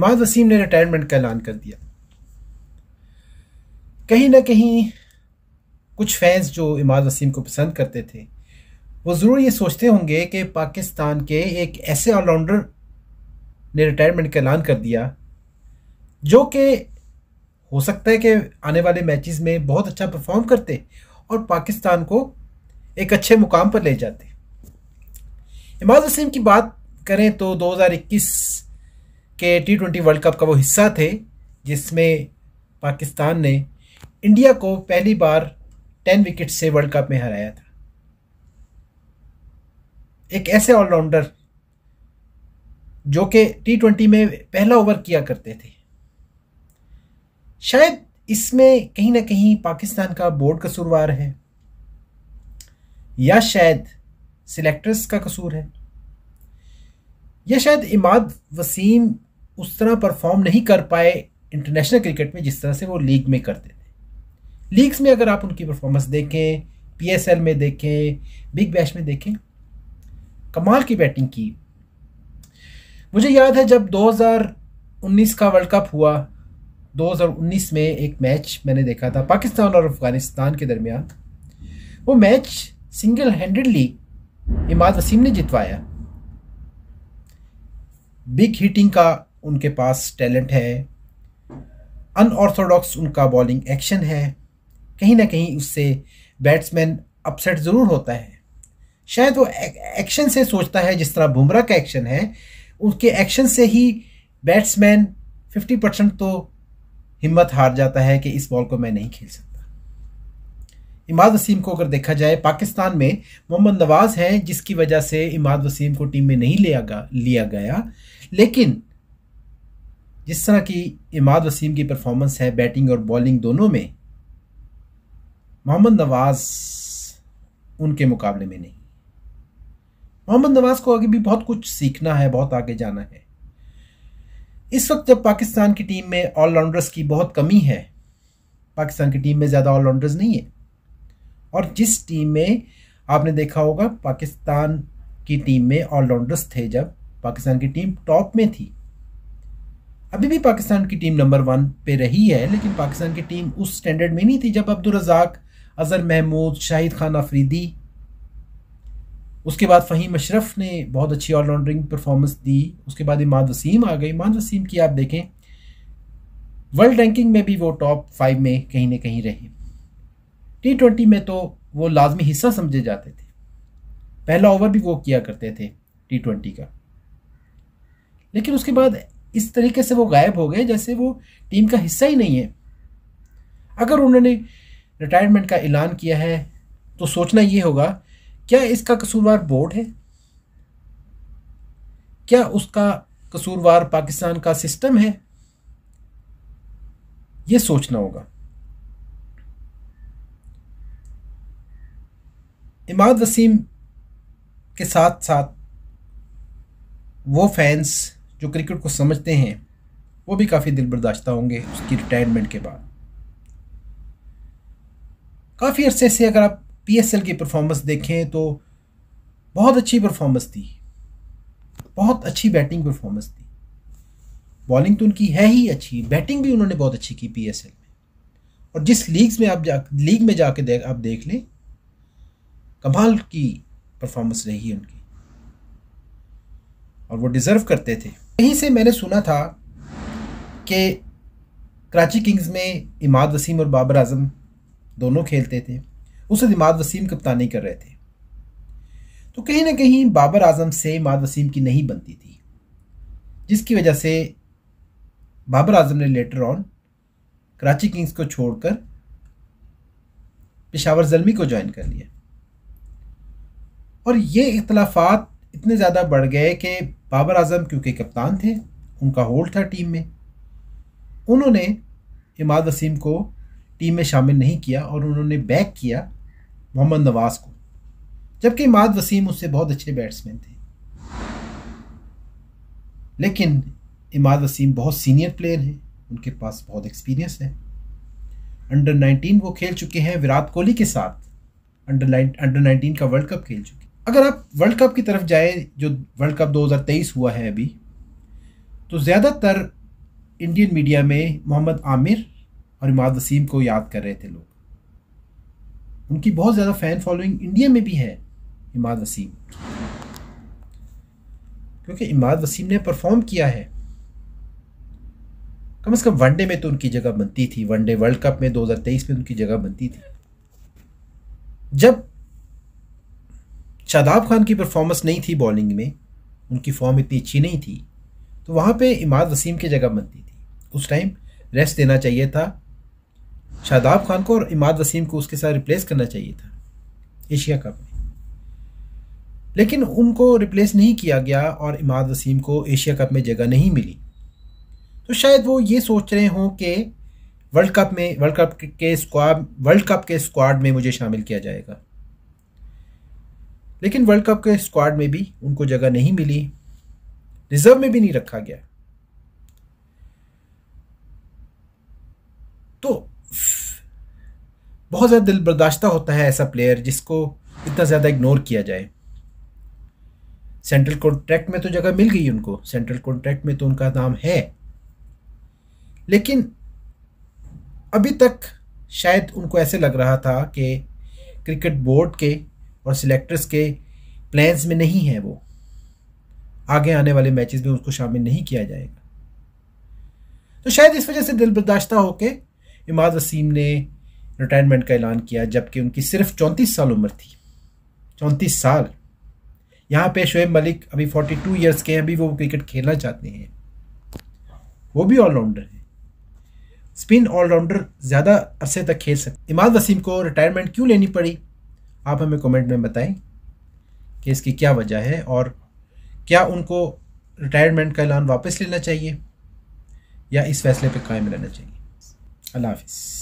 इमाद वसीम ने रिटायरमेंट का ऐलान कर दिया कहीं ना कहीं कुछ फैंस जो इमाद वसीम को पसंद करते थे वो ज़रूर ये सोचते होंगे कि पाकिस्तान के एक ऐसे ऑलराउंडर ने रिटायरमेंट का ऐलान कर दिया जो कि हो सकता है कि आने वाले मैचेस में बहुत अच्छा परफॉर्म करते और पाकिस्तान को एक अच्छे मुकाम पर ले जाते इमाद वसीम की बात करें तो 2021 के टी ट्वेंटी वर्ल्ड कप का वो हिस्सा थे जिसमें पाकिस्तान ने इंडिया को पहली बार टेन विकेट से वर्ल्ड कप में हराया था एक ऐसे ऑलराउंडर जो कि टी ट्वेंटी में पहला ओवर किया करते थे शायद इसमें कहीं ना कहीं पाकिस्तान का बोर्ड कसूरवार है या शायद सिलेक्टर्स का कसूर है या शायद इमाद वसीम उस तरह परफॉर्म नहीं कर पाए इंटरनेशनल क्रिकेट में जिस तरह से वो लीग में करते थे लीग्स में अगर आप उनकी परफॉर्मेंस देखें पीएसएल में देखें बिग बैश में देखें कमाल की बैटिंग की मुझे याद है जब 2019 का वर्ल्ड कप हुआ 2019 में एक मैच मैंने देखा था पाकिस्तान और अफगानिस्तान के दरमियान वो match single handedly Imad Wasim ने जितवाया बिग हिटिंग का उनके पास टैलेंट है अनऑर्थोडॉक्स उनका बॉलिंग एक्शन है कहीं ना कहीं उससे बैट्समैन अपसेट ज़रूर होता है शायद वो एक्शन से सोचता है जिस तरह बुमराह का एक्शन है उसके एक्शन से ही बैट्समैन 50 परसेंट तो हिम्मत हार जाता है कि इस बॉल को मैं नहीं खेल सकता इमाद वसीम को अगर देखा जाए पाकिस्तान में मोहम्मद नवाज़ हैं जिसकी वजह से इमाद वसीम को टीम में नहीं लिया गया लिया गया लेकिन जिस तरह की इमाद वसीम की परफॉर्मेंस है बैटिंग और बॉलिंग दोनों में मोहम्मद नवाज़ उनके मुकाबले में नहीं मोहम्मद नवाज़ को आगे भी बहुत कुछ सीखना है बहुत आगे जाना है इस वक्त जब पाकिस्तान की टीम में ऑलराउंडर्स की बहुत कमी है पाकिस्तान की टीम में ज़्यादा ऑलराउंडर्स नहीं है और जिस टीम में आपने देखा होगा पाकिस्तान की टीम में ऑलराउंडर्स थे जब पाकिस्तान की टीम टॉप में थी अभी भी पाकिस्तान की टीम नंबर वन पे रही है लेकिन पाकिस्तान की टीम उस स्टैंडर्ड में नहीं थी जब अब्दुलरजाक अजहर महमूद शाहिद खान आफरीदी उसके बाद फ़हीम अशरफ ने बहुत अच्छी ऑलराउंडरिंग परफॉर्मेंस दी उसके बाद इमाद वसीम आ गई इमाद वसीम की आप देखें वर्ल्ड रैंकिंग में भी वो टॉप फाइव में कहीं ना कहीं रहे टी ट्वेंटी में तो वो लाजमी हिस्सा समझे जाते थे पहला ओवर भी वो किया करते थे टी ट्वेंटी का लेकिन उसके बाद इस तरीके से वो गायब हो गए जैसे वो टीम का हिस्सा ही नहीं है अगर उन्होंने रिटायरमेंट का ऐलान किया है तो सोचना ये होगा क्या इसका कसूरवार बोर्ड है क्या उसका कसूरवार पाकिस्तान का सिस्टम है ये सोचना होगा इमाद वसीम के साथ साथ वो फैंस जो क्रिकेट को समझते हैं वो भी काफ़ी दिल बर्दाश्ता होंगे उसकी रिटायरमेंट के बाद काफ़ी अरसे से अगर आप एल की परफॉर्मेंस देखें तो बहुत अच्छी परफॉर्मेंस थी बहुत अच्छी बैटिंग परफॉर्मेंस थी बॉलिंग तो उनकी है ही अच्छी बैटिंग भी उन्होंने बहुत अच्छी की एल में और जिस लीग्स में आप जा लीग में जाके देख आप देख लें कमाल की परफॉर्मेंस रही है उनकी और वो डिज़र्व करते थे यहीं से मैंने सुना था कि कराची किंग्स में इमाद वसीम और बाबर आजम दोनों खेलते थे उस वक्त इमाद वसीम कप्तानी कर रहे थे तो कहीं ना कहीं बाबर आजम से इमाद वसीम की नहीं बनती थी जिसकी वजह से बाबर आजम ने लेटर ऑन कराची किंग्स को छोड़कर पेशावर जलमी को ज्वाइन कर लिया और ये इख्तलाफात इतने ज़्यादा बढ़ गए कि बाबर आजम क्योंकि कप्तान थे उनका होल्ड था टीम में उन्होंने इमाद वसीम को टीम में शामिल नहीं किया और उन्होंने बैक किया मोहम्मद नवाज को जबकि इमाद वसीम उससे बहुत अच्छे बैट्समैन थे लेकिन इमाद वसीम बहुत सीनियर प्लेयर हैं उनके पास बहुत एक्सपीरियंस है अंडर 19 वो खेल चुके हैं विराट कोहली के साथ अंडर अंडर 19 का वर्ल्ड कप खेल चुके अगर आप वर्ल्ड कप की तरफ जाए जो वर्ल्ड कप 2023 हुआ है अभी तो ज़्यादातर इंडियन मीडिया में मोहम्मद आमिर और इमाद वसीम को याद कर रहे थे लोग उनकी बहुत ज़्यादा फ़ैन फॉलोइंग इंडिया में भी है इमाद वसीम क्योंकि इमाद वसीम ने परफॉर्म किया है कम से कम वनडे में तो उनकी जगह बनती थी वनडे वर्ल्ड कप में 2023 में उनकी जगह बनती थी जब शादाब खान की परफॉर्मेंस नहीं थी बॉलिंग में उनकी फॉर्म इतनी अच्छी नहीं थी तो वहाँ पे इमाद वसीम की जगह बनती थी उस टाइम रेस्ट देना चाहिए था शादाब खान को और इमाद वसीम को उसके साथ रिप्लेस करना चाहिए था एशिया कप में लेकिन उनको रिप्लेस नहीं किया गया और इमाद वसीम को एशिया कप में जगह नहीं मिली तो शायद वो ये सोच रहे हों कि वर्ल्ड कप में वर्ल्ड कप के स्क्वाड वर्ल्ड कप के स्क्वाड में मुझे शामिल किया जाएगा लेकिन वर्ल्ड कप के स्क्वाड में भी उनको जगह नहीं मिली रिजर्व में भी नहीं रखा गया तो बहुत ज़्यादा दिल बर्दाश्त होता है ऐसा प्लेयर जिसको इतना ज़्यादा इग्नोर किया जाए सेंट्रल कॉन्ट्रैक्ट में तो जगह मिल गई उनको सेंट्रल कॉन्ट्रैक्ट में तो उनका नाम है लेकिन अभी तक शायद उनको ऐसे लग रहा था कि क्रिकेट बोर्ड के और सिलेक्टर्स के प्लान्स में नहीं है वो आगे आने वाले मैचेस में उसको शामिल नहीं किया जाएगा तो शायद इस वजह से दिल बर्दाश्त होकर इमाद वसीम ने रिटायरमेंट का ऐलान किया जबकि उनकी सिर्फ चौंतीस साल उम्र थी चौंतीस साल यहाँ पे शुएब मलिक अभी फोर्टी टू ईयर्स के हैं अभी वो क्रिकेट खेलना चाहते हैं वो भी ऑलराउंडर हैं स्पिन ऑलराउंडर ज़्यादा अरसे तक खेल सकते इमाद वसीम को रिटायरमेंट क्यों लेनी पड़ी आप हमें कमेंट में बताएं कि इसकी क्या वजह है और क्या उनको रिटायरमेंट का ऐलान वापस लेना चाहिए या इस फैसले पे कायम रहना चाहिए अल्लाह हाफिज़